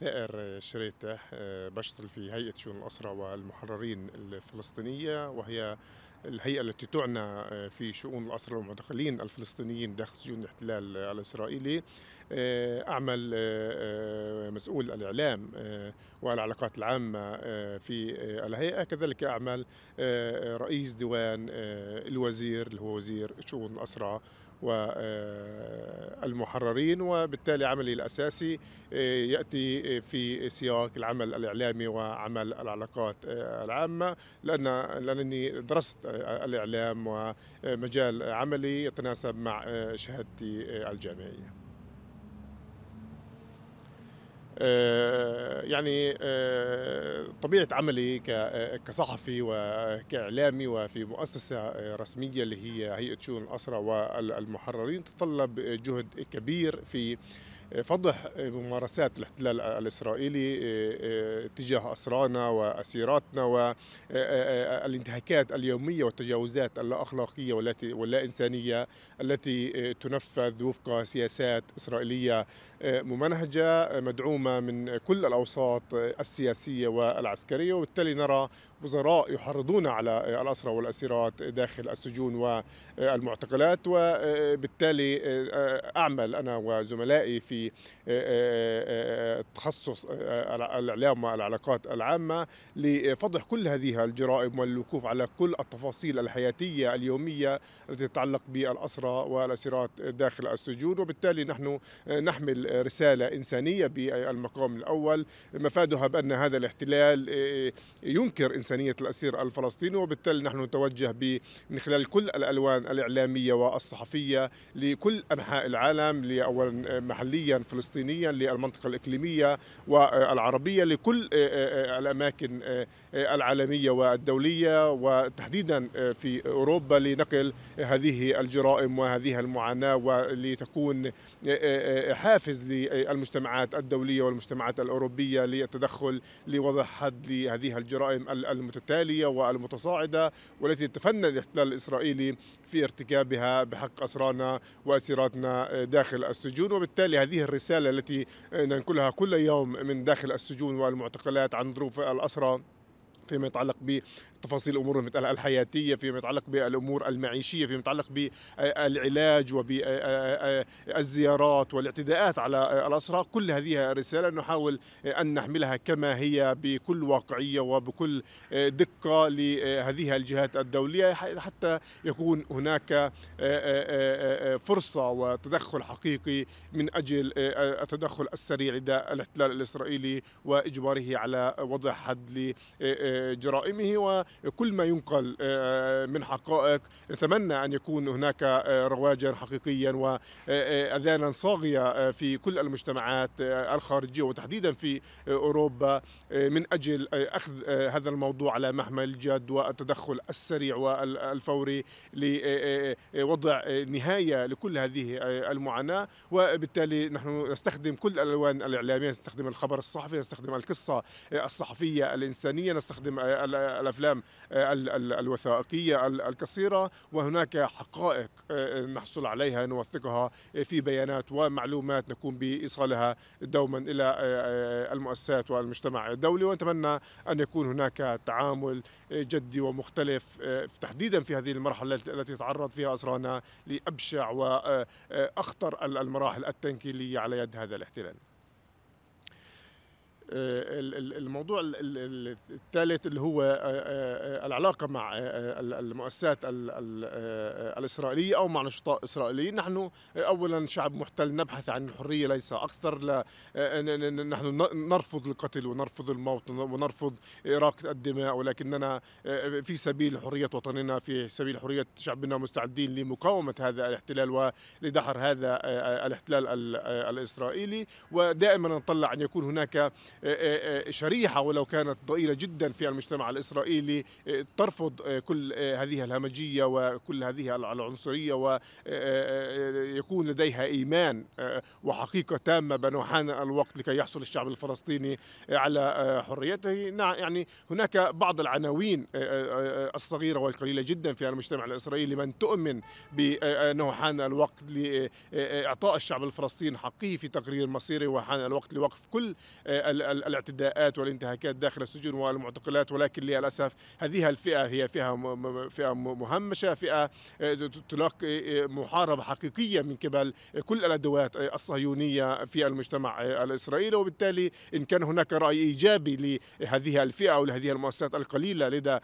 ثائر شريته آه، بشتغل في هيئة شؤون الأسرى والمحررين الفلسطينية وهي الهيئة التي تعنى آه، في شؤون الأسرى والمعتقلين الفلسطينيين داخل سجون الاحتلال الإسرائيلي آه، أعمل مسؤول الإعلام والعلاقات العامة في الهيئة كذلك أعمل رئيس ديوان الوزير اللي هو وزير شؤون الأسرى والمحررين وبالتالي عملي الأساسي آه، يأتي في سياق العمل الإعلامي وعمل العلاقات آه، العامة لأن لأنني درست آه، الإعلام ومجال عملي يتناسب مع شهادتي الجامعية آه، يعني آه، طبيعة عملي آه، كصحفي وكإعلامي وفي مؤسسة رسمية اللي هي هيئة شؤون الأسرة والمحررين تتطلب جهد كبير في فضح ممارسات الاحتلال الإسرائيلي تجاه أسرانا وأسيراتنا والانتهاكات اليومية والتجاوزات اللا أخلاقية والتي واللا إنسانية التي تنفذ وفق سياسات إسرائيلية ممنهجة مدعومة مقاومة من كل الأوساط السياسية والعسكرية وبالتالي نرى وزراء يحرضون على الأسرى والأسيرات داخل السجون والمعتقلات وبالتالي أعمل أنا وزملائي في تخصص آه، آه، الاعلام والعلاقات العامه لفضح كل هذه الجرائم والوقوف على كل التفاصيل الحياتيه اليوميه التي تتعلق بالاسرى والاسيرات داخل السجون وبالتالي نحن آه، نحمل رساله انسانيه بالمقام الاول مفادها بان هذا الاحتلال ينكر انسانيه الاسير الفلسطيني وبالتالي نحن نتوجه من خلال كل الالوان الاعلاميه والصحفيه لكل انحاء العالم اولا محليا فلسطينيا للمنطقه الاقليميه الإنجليزية والعربية لكل آه، آه، آه، الأماكن العالمية والدولية وتحديدا في أوروبا لنقل هذه الجرائم وهذه المعاناة ولتكون حافز للمجتمعات الدولية والمجتمعات الأوروبية للتدخل لوضع حد لهذه الجرائم المتتالية والمتصاعدة والتي تفنن الاحتلال الإسرائيلي في ارتكابها بحق أسرانا وأسيراتنا داخل السجون وبالتالي هذه الرسالة التي ننقلها كل يوم من داخل السجون والمعتقلات عن ظروف الأسرى فيما يتعلق بتفاصيل امور الحياتيه فيما يتعلق بالامور المعيشيه فيما يتعلق بالعلاج وبالزيارات والاعتداءات على الاسرى كل هذه رساله نحاول ان نحملها كما هي بكل واقعيه وبكل دقه لهذه الجهات الدوليه حتى يكون هناك فرصه وتدخل حقيقي من اجل التدخل السريع لدى الاحتلال الاسرائيلي واجباره على وضع حد ل جرائمه وكل ما ينقل آه، من حقائق نتمنى أن يكون هناك آه، رواجا حقيقيا وأذانا آه، صاغية في كل المجتمعات الخارجية وتحديدا في أوروبا من أجل أخذ هذا الموضوع على محمل الجد والتدخل السريع والفوري لوضع نهاية لكل هذه المعاناة وبالتالي نحن نستخدم كل الألوان الإعلامية نستخدم الخبر الصحفي نستخدم القصة الصحفية الإنسانية نستخدم يستخدم آه، آه، الافلام آه، الوثائقيه القصيره وهناك حقائق نحصل عليها نوثقها في بيانات ومعلومات نقوم بايصالها دوما الى المؤسسات والمجتمع الدولي ونتمنى ان يكون هناك تعامل جدي ومختلف تحديدا في هذه المرحله التي تعرض فيها اسرانا لابشع واخطر المراحل التنكيليه على يد هذا الاحتلال آه، الموضوع الثالث اللي هو آه، آه، العلاقه مع المؤسسات الاسرائيليه او مع نشطاء اسرائيليين نحن اولا شعب محتل نبحث عن الحريه ليس اكثر لا نحن نرفض القتل ونرفض الموت ونرفض اراقه الدماء ولكننا في سبيل حريه وطننا في سبيل حريه شعبنا مستعدين لمقاومه هذا الاحتلال ولدحر هذا الاحتلال الاسرائيلي ودائما نطلع ان يكون هناك آه، آه، آه، شريحه ولو كانت ضئيله جدا في المجتمع الاسرائيلي ترفض كل هذه الهمجيه وكل هذه العنصريه ويكون لديها ايمان وحقيقه تامه بانه حان الوقت لكي يحصل الشعب الفلسطيني على حريته نعم، يعني هناك بعض العناوين الصغيره والقليله جدا في المجتمع الاسرائيلي من تؤمن بانه حان الوقت لاعطاء الشعب الفلسطيني حقه في تقرير مصيره وحان الوقت لوقف كل الاعتداءات والانتهاكات داخل السجون والمعتقلات ولكن للاسف هذه الفئه هي فئه فئه مهمشه فئه آه، تلاقي آه، محاربه حقيقيه من قبل كل الادوات آه، الصهيونيه في المجتمع الاسرائيلي وبالتالي ان كان هناك راي ايجابي لهذه الفئه او لهذه المؤسسات القليله لدى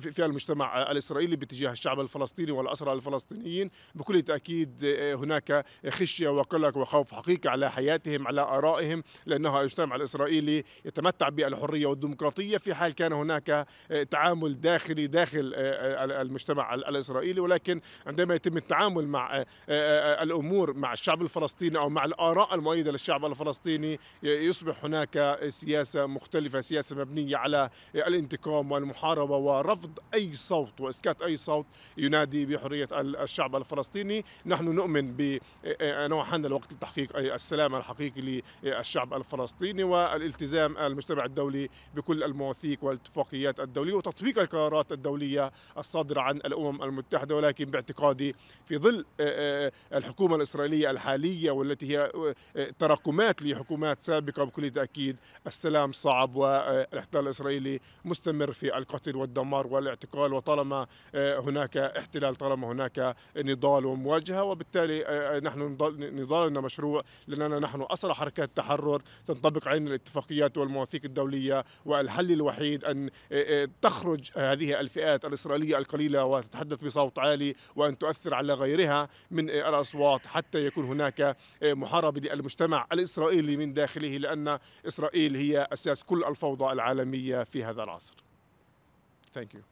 في المجتمع الاسرائيلي باتجاه الشعب الفلسطيني والاسرى الفلسطينيين بكل تاكيد هناك خشيه وقلق وخوف حقيقي على حياتهم على ارائهم لانها المجتمع الاسرائيلي داخلي يتمتع بالحريه والديمقراطيه في حال كان هناك آه، تعامل داخلي داخل آه، آه، المجتمع الاسرائيلي ولكن عندما يتم التعامل مع الامور مع الشعب الفلسطيني او مع الاراء المؤيده للشعب الفلسطيني يصبح هناك سياسه مختلفه سياسه مبنيه على الانتقام والمحاربه ورفض اي صوت واسكات اي صوت ينادي بحريه الشعب الفلسطيني نحن نؤمن ب نوعا الوقت لتحقيق السلام الحقيقي للشعب الفلسطيني وال التزام المجتمع الدولي بكل المواثيق والاتفاقيات الدولية وتطبيق القرارات الدولية الصادرة عن الأمم المتحدة ولكن باعتقادي في ظل آه، آه، الحكومة الإسرائيلية الحالية والتي هي آه، تراكمات لحكومات سابقة بكل تأكيد السلام صعب والاحتلال الإسرائيلي مستمر في القتل والدمار والاعتقال وطالما هناك احتلال طالما هناك نضال ومواجهة وبالتالي نحن نضالنا مشروع لأننا نحن اصل حركات تحرر تنطبق عين الاتفاق الاتفاقيات والمواثيق الدولية والحل الوحيد أن آه، آه، تخرج هذه الفئات الإسرائيلية القليلة وتتحدث بصوت عالي وأن تؤثر على غيرها من آه، الأصوات حتى يكون هناك محاربة للمجتمع الإسرائيلي من داخله لأن إسرائيل هي أساس كل الفوضى العالمية في هذا العصر Thank you.